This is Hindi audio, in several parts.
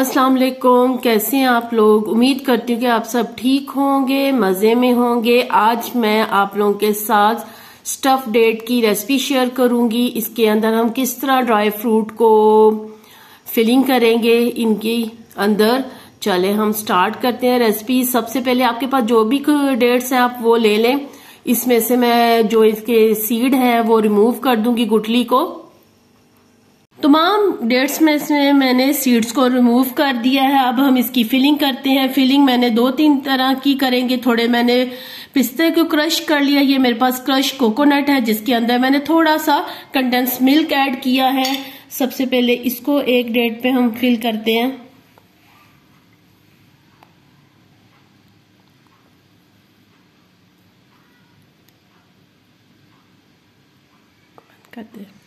अस्सलाम वालेकुम कैसे हैं आप लोग उम्मीद करती हूँ कि आप सब ठीक होंगे मज़े में होंगे आज मैं आप लोगों के साथ स्टफ डेट की रेसिपी शेयर करूंगी इसके अंदर हम किस तरह ड्राई फ्रूट को फिलिंग करेंगे इनके अंदर चले हम स्टार्ट करते हैं रेसिपी सबसे पहले आपके पास जो भी डेट्स हैं आप वो ले लें इसमें से मैं जो इसके सीड हैं वो रिमूव कर दूंगी गुटली को तमाम डेट्स में से मैंने सीड्स को रिमूव कर दिया है अब हम इसकी फिलिंग करते हैं फिलिंग मैंने दो तीन तरह की करेंगे थोड़े मैंने पिस्ते को क्रश कर लिया ये मेरे पास क्रश कोकोनट है जिसके अंदर मैंने थोड़ा सा कंडेंस मिल्क ऐड किया है सबसे पहले इसको एक डेट पे हम फिल करते हैं करते हैं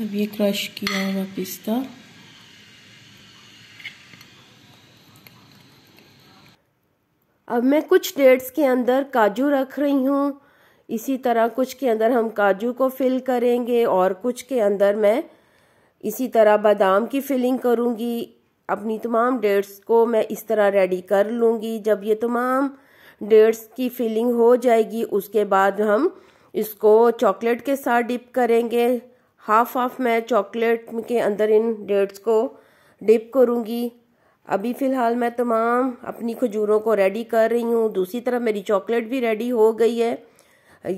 अब ये क्रश किया हुआ पिस्ता तो। अब मैं कुछ डेट्स के अंदर काजू रख रही हूँ इसी तरह कुछ के अंदर हम काजू को फिल करेंगे और कुछ के अंदर मैं इसी तरह बादाम की फिलिंग करूँगी अपनी तमाम डेट्स को मैं इस तरह रेडी कर लूँगी जब ये तमाम डेट्स की फिलिंग हो जाएगी उसके बाद हम इसको चॉकलेट के साथ डिप करेंगे हाफ हाफ मैं चॉकलेट के अंदर इन डेट्स को डिप करूँगी अभी फ़िलहाल मैं तमाम अपनी खजूरों को रेडी कर रही हूँ दूसरी तरफ मेरी चॉकलेट भी रेडी हो गई है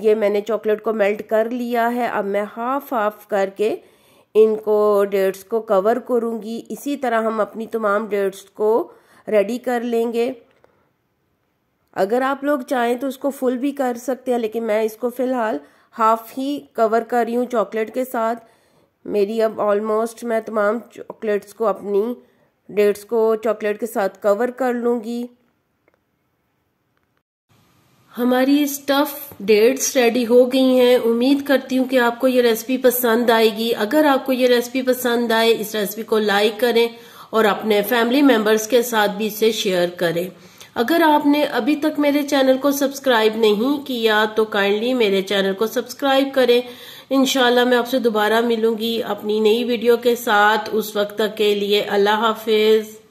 ये मैंने चॉकलेट को मेल्ट कर लिया है अब मैं हाफ हाफ करके इनको डेट्स को कवर करूँगी इसी तरह हम अपनी तमाम डेट्स को रेडी कर लेंगे अगर आप लोग चाहें तो उसको फुल भी कर सकते हैं लेकिन मैं इसको फ़िलहाल हाफ ही कवर कर रही हूँ चॉकलेट के साथ मेरी अब ऑलमोस्ट मैं तमाम चॉकलेट्स को अपनी डेट्स को चॉकलेट के साथ कवर कर लूँगी हमारी स्टफ़ डेट्स रेडी हो गई हैं उम्मीद करती हूँ कि आपको ये रेसिपी पसंद आएगी अगर आपको ये रेसिपी पसंद आए इस रेसिपी को लाइक करें और अपने फैमिली मेम्बर्स के साथ भी इसे शेयर करें अगर आपने अभी तक मेरे चैनल को सब्सक्राइब नहीं किया तो काइंडली मेरे चैनल को सब्सक्राइब करें इनशाला मैं आपसे दोबारा मिलूंगी अपनी नई वीडियो के साथ उस वक्त तक के लिए अल्लाह हाफिज़